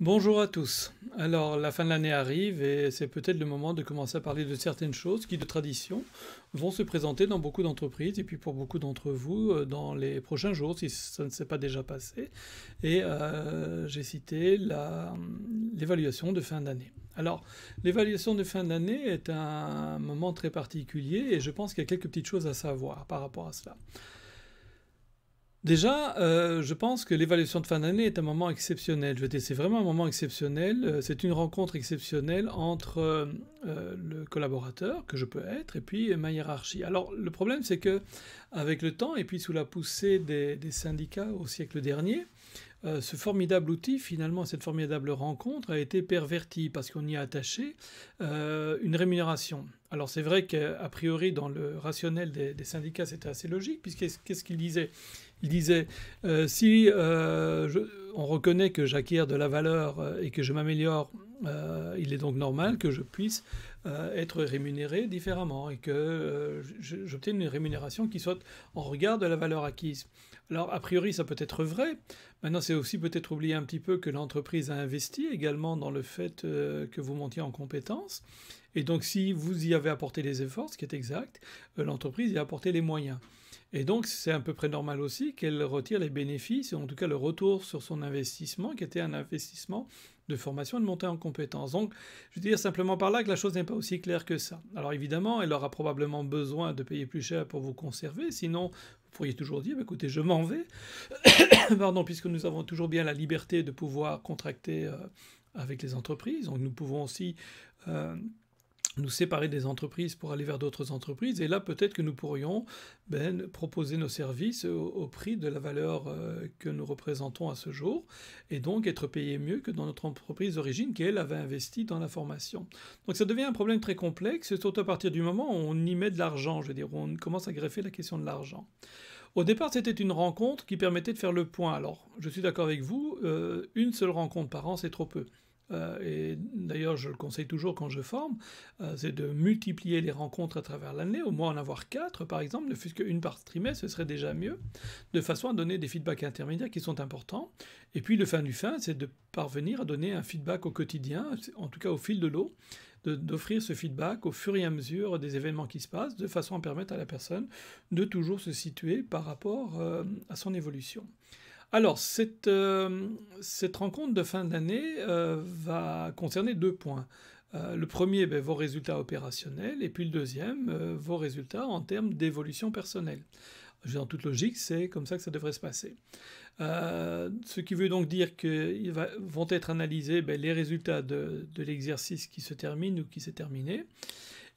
Bonjour à tous. Alors la fin de l'année arrive et c'est peut-être le moment de commencer à parler de certaines choses qui de tradition vont se présenter dans beaucoup d'entreprises et puis pour beaucoup d'entre vous euh, dans les prochains jours si ça ne s'est pas déjà passé. Et euh, j'ai cité hum, l'évaluation de fin d'année. Alors l'évaluation de fin d'année est un moment très particulier et je pense qu'il y a quelques petites choses à savoir par rapport à cela. Déjà, euh, je pense que l'évaluation de fin d'année est un moment exceptionnel. Je c'est vraiment un moment exceptionnel. Euh, c'est une rencontre exceptionnelle entre euh, le collaborateur que je peux être et puis ma hiérarchie. Alors, le problème, c'est que avec le temps et puis sous la poussée des, syndicats au siècle dernier, ce formidable outil, finalement, cette formidable rencontre a été perverti parce qu'on y a attaché une rémunération. Alors c'est vrai qu'a priori, dans le rationnel des, syndicats, c'était assez logique, puisque qu'est-ce qu'il disait il disait euh, si euh, on reconnaît que j'acquiers de la valeur euh, et que je m'améliore, il est donc normal que je puisse être rémunéré différemment et que j'obtienne une rémunération qui soit en regard de la valeur acquise. Alors, a priori, ça peut être vrai. Maintenant, c'est aussi peut-être oublier un petit peu que l'entreprise a investi également dans le fait que vous montiez en compétences. Et donc, si vous y avez apporté les efforts, ce qui est exact, l'entreprise y a apporté les moyens. Et donc c'est à peu près normal aussi qu'elle retire les bénéfices, ou en tout cas le retour sur son investissement, qui était un investissement de formation et de montée en compétences. Donc je veux dire simplement par là que la chose n'est pas aussi claire que ça. Alors évidemment, elle aura probablement besoin de payer plus cher pour vous conserver, sinon vous pourriez toujours dire, bah, écoutez, je m'en vais, pardon, puisque nous avons toujours bien la liberté de pouvoir contracter euh, avec les entreprises, donc nous pouvons aussi... Euh, nous séparer des entreprises pour aller vers d'autres entreprises. Et là, peut-être que nous pourrions ben, proposer nos services au, prix de la valeur euh, que nous représentons à ce jour, et donc être payés mieux que dans notre entreprise d'origine qui, elle, avait investi dans la formation. Donc ça devient un problème très complexe, surtout à partir du moment où on y met de l'argent, je veux dire, où on commence à greffer la question de l'argent. Au départ, c'était une rencontre qui permettait de faire le point. Alors, je suis d'accord avec vous, euh, une seule rencontre par an, c'est trop peu. Euh, et d'ailleurs je le conseille toujours quand je forme, euh, c'est de multiplier les rencontres à travers l'année, au moins en avoir quatre par exemple, ne fût-ce qu'une par trimestre, ce serait déjà mieux, de façon à donner des feedbacks intermédiaires qui sont importants. Et puis le fin du fin, c'est de parvenir à donner un feedback au quotidien, en tout cas au fil de l'eau, d'offrir ce feedback au fur et à mesure des événements qui se passent, de façon à permettre à la personne de toujours se situer par rapport euh, à son évolution. Alors, euh, cette, rencontre de fin d'année euh, va concerner deux points. Euh, le premier, ben, vos résultats opérationnels, et puis le deuxième, vos résultats en termes d'évolution personnelle. Dans toute logique, c'est comme ça que ça devrait se passer. ce qui veut donc dire que vont être analysés ben, les résultats de l'exercice qui se termine ou qui s'est terminé,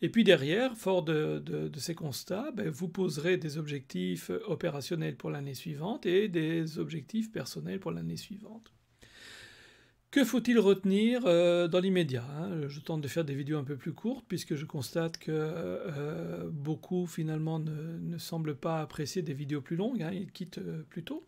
et puis derrière, fort de, ces constats, ben, vous poserez des objectifs opérationnels pour l'année suivante et des objectifs personnels pour l'année suivante. Que faut-il retenir euh, dans l'immédiat hein Je tente de faire des vidéos un peu plus courtes puisque je constate que euh, euh, beaucoup finalement ne, semblent pas apprécier des vidéos plus longues, hein, ils quittent plus tôt.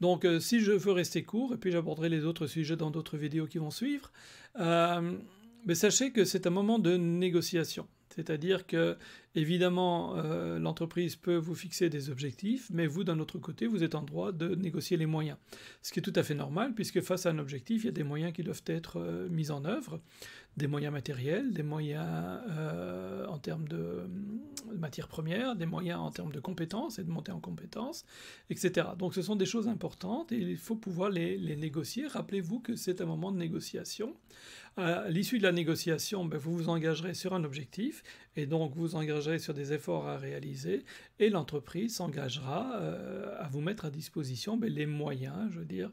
Donc si je veux rester court, et puis j'aborderai les autres sujets dans d'autres vidéos qui vont suivre, mais sachez que c'est un moment de négociation. C'est-à-dire que Évidemment, euh, l'entreprise peut vous fixer des objectifs, mais vous, d'un autre côté, vous êtes en droit de négocier les moyens. Ce qui est tout à fait normal, puisque face à un objectif, il y a des moyens qui doivent être euh, mis en œuvre, des moyens matériels, des moyens euh, en termes de, matières premières, des moyens en termes de compétences et de montée en compétences, etc. Donc ce sont des choses importantes et il faut pouvoir les, négocier. Rappelez-vous que c'est un moment de négociation. À l'issue de la négociation, ben, vous vous engagerez sur un objectif et donc vous engagez sur des efforts à réaliser et l'entreprise s'engagera euh, à vous mettre à disposition ben, les moyens, je veux dire,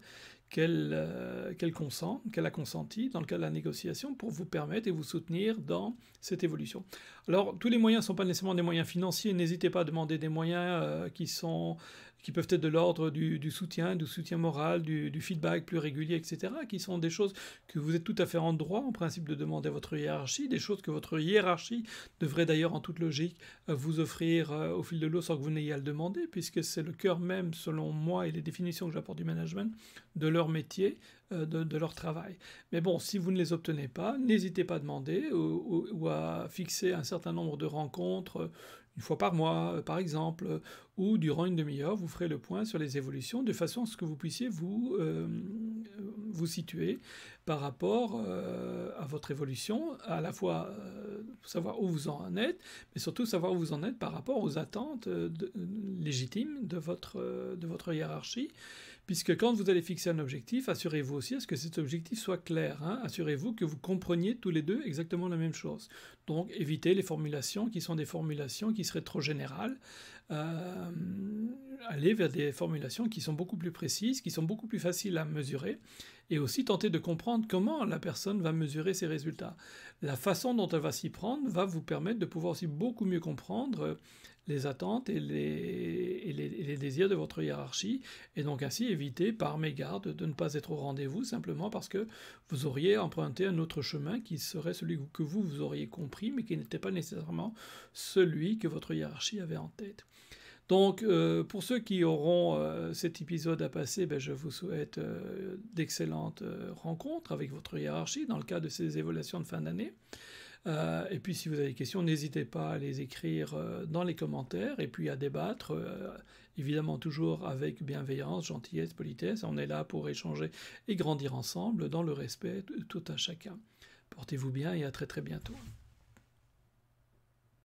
qu'elle euh, consent, qu'elle a consenti dans le cadre de la négociation pour vous permettre et vous soutenir dans cette évolution. Alors tous les moyens ne sont pas nécessairement des moyens financiers, n'hésitez pas à demander des moyens euh, qui, sont, qui peuvent être de l'ordre du, soutien, du soutien moral, du, feedback plus régulier, etc., qui sont des choses que vous êtes tout à fait en droit en principe de demander à votre hiérarchie, des choses que votre hiérarchie devrait d'ailleurs en toute logique euh, vous offrir au fil de l'eau sans que vous n'ayez à le demander, puisque c'est le cœur même, selon moi et les définitions que j'apporte du management, de leur métier, euh, de, leur travail. Mais bon, si vous ne les obtenez pas, n'hésitez pas à demander ou, à fixer un certain nombre de rencontres, euh, une fois par mois euh, par exemple, ou durant une demi-heure, vous ferez le point sur les évolutions de façon à ce que vous puissiez vous, vous situer par rapport à votre évolution, à la fois savoir où vous en êtes, mais surtout savoir où vous en êtes par rapport aux attentes euh, euh, légitimes de votre, euh, de votre hiérarchie, puisque quand vous allez fixer un objectif, assurez-vous aussi à ce que cet objectif soit clair, hein. assurez-vous que vous compreniez tous les deux exactement la même chose. Donc évitez les formulations qui sont des formulations qui seraient trop générales, allez vers des formulations qui sont beaucoup plus précises, qui sont beaucoup plus faciles à mesurer, et aussi tenter de comprendre comment la personne va mesurer ses résultats. La façon dont elle va s'y prendre, va vous permettre de pouvoir aussi beaucoup mieux comprendre euh, les attentes et les, désirs de votre hiérarchie, et donc ainsi éviter par mégarde de ne pas être au rendez-vous simplement parce que vous auriez emprunté un autre chemin qui serait celui que vous, vous auriez compris, mais qui n'était pas nécessairement celui que votre hiérarchie avait en tête. Donc, euh, pour ceux qui auront euh, cet épisode à passer, ben, je vous souhaite d'excellentes rencontres avec votre hiérarchie dans le cadre de ces évolutions de fin d'année. Euh, et puis si vous avez des questions, n'hésitez pas à les écrire euh, dans les commentaires et puis à débattre, euh, évidemment toujours avec bienveillance, gentillesse, politesse. On est là pour échanger et grandir ensemble dans le respect de tout un chacun. Portez-vous bien et à très très bientôt.